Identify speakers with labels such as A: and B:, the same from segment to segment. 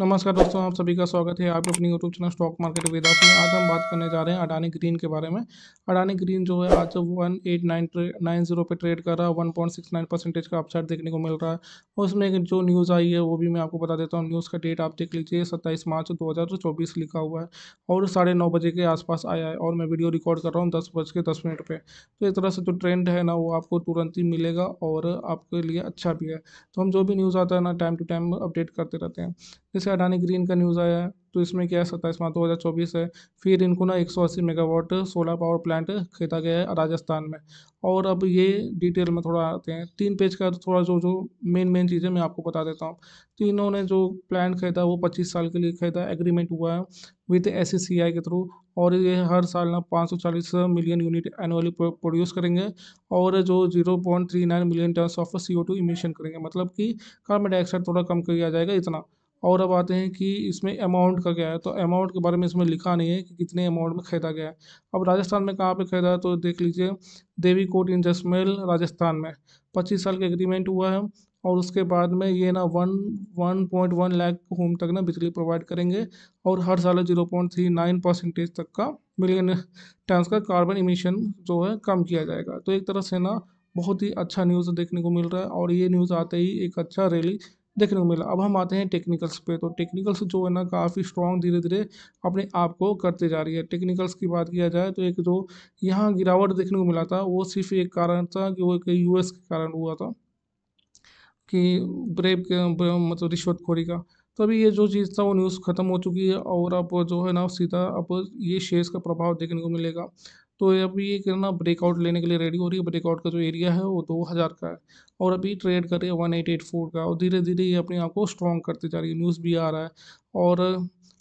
A: नमस्कार दोस्तों आप सभी का स्वागत है आपके अपने YouTube channel stock market Vedas में आज हम बात करने जा रहे हैं अडानी ग्रीन के बारे में अडानी ग्रीन जो है आज one eight nine nine zero पर ट्रेड कर रहा है one point six nine percentage का अपसाइड देखने को मिल रहा है और उसमें जो न्यूज़ आई है वो भी मैं आपको बता देता हूँ न्यूज़ का डेट आप देख लीजिए सत्ताईस मार्च दो हज़ार चौबीस लिखा हुआ है और साढ़े नौ बजे के आसपास आया है और मैं वीडियो रिकॉर्ड कर रहा हूँ दस बज के दस मिनट पर तो इस तरह से जो ट्रेंड है ना वो आपको तुरंत ही मिलेगा और आपके लिए अच्छा भी है तो हम जो भी न्यूज़ आता है ना टाइम टू टाइम अपडेट करते रहते हैं जैसे अडानी ग्रीन का न्यूज़ आया तो इसमें क्या है सत्ताईस मार्च दो हज़ार चौबीस है फिर इनको ना एक सौ अस्सी मेगावाट सोलर पावर प्लांट खरीदा गया है राजस्थान में और अब ये डिटेल में थोड़ा आते हैं तीन पेज का थोड़ा जो जो मेन मेन चीज़ें मैं आपको बता देता हूँ तो इन्होंने जो प्लांट खरीदा वो पच्चीस साल के लिए खरीदा एग्रीमेंट हुआ है विद एस e के थ्रू और ये हर साल ना पाँच मिलियन यूनिट एनुअली प्रोड्यूस करेंगे और जो zero million ton of C emission करेंगे मतलब कि कार्बन डाइऑक्साइड थोड़ा कम किया जाएगा इतना और अब आते हैं कि इसमें अमाउंट का क्या है तो अमाउंट के बारे में इसमें लिखा नहीं है कि कितने अमाउंट में खरीदा गया है अब राजस्थान में कहाँ पे खरीदा है तो देख लीजिए देवी कोट इन जसमेल राजस्थान में पच्चीस साल का एग्रीमेंट हुआ है और उसके बाद में ये ना one one point one lakh home तक ना बिजली प्रोवाइड करेंगे और हर साल zero point three nine percentage तक का मिलियन टन्स का कार्बन इमिशन जो है कम किया जाएगा तो एक तरह से ना बहुत ही अच्छा न्यूज़ देखने को मिल रहा है और ये न्यूज़ आते ही एक अच्छा रैली देखने को मिला अब हम आते हैं टेक्निकल्स पे तो टेक्निकल्स जो है ना काफ़ी स्ट्रॉन्ग धीरे धीरे अपने आप को करते जा रही है टेक्निकल्स की बात किया जाए तो एक जो यहाँ गिरावट देखने को मिला था वो सिर्फ एक कारण था कि वो एक यूएस के कारण हुआ था कि ब्रेब के मतलब रिश्वतखोरी का तो अभी ये जो चीज़ था वो न्यूज़ ख़त्म हो चुकी है और अब जो है ना सीधा अब ये शेयर्स का प्रभाव देखने को मिलेगा तो अभी ये कितना ब्रेकआउट लेने के लिए रेडी हो रही है ब्रेकआउट का जो एरिया है वो दो हज़ार का है और अभी ट्रेड कर रही है वन एट एट फोर का और धीरे धीरे ये अपने आप को स्ट्रॉन्ग करती जा रही है न्यूज़ भी आ रहा है और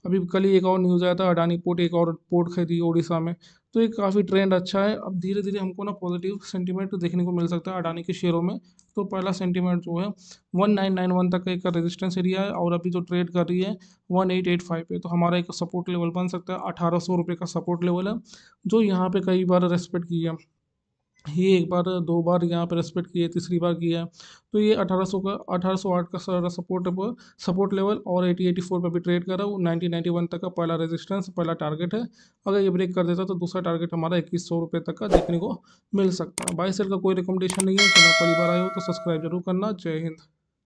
A: अभी कल ही एक और न्यूज़ आया था अडानी पोर्ट एक और पोर्ट खरीदी ओडिशा में तो ये काफ़ी ट्रेंड अच्छा है अब धीरे धीरे हमको ना पॉजिटिव सेंटीमेंट देखने को मिल सकता है अडानी के शेयरों में तो पहला सेंटीमेंट जो है वन नाइन नाइन वन तक का एक रेजिस्टेंस एरिया है और अभी जो ट्रेड कर रही है वन एट एट फाइव पे तो हमारा एक सपोर्ट लेवल बन सकता है अठारह सौ रुपये का सपोर्ट लेवल है जो यहाँ पर कई बार रेस्पेक्ट किया ये एक बार दो बार यहाँ पे रेस्पेक्ट किया तीसरी बार किया तो ये 1800 का 1808 का सारा सपोर्ट सपोर्ट लेवल और 8084 पे भी ट्रेड कर रहा है वो 1991 तक का पहला रेजिस्टेंस पहला टारगेट है अगर ये ब्रेक कर देता तो दूसरा टारगेट हमारा इक्कीस सौ रुपये तक का देखने को मिल सकता है बाई सेल का कोई रिकमेंडेशन नहीं है चलो पहली बार आए हो तो सब्सक्राइब जरूर करना जय हिंद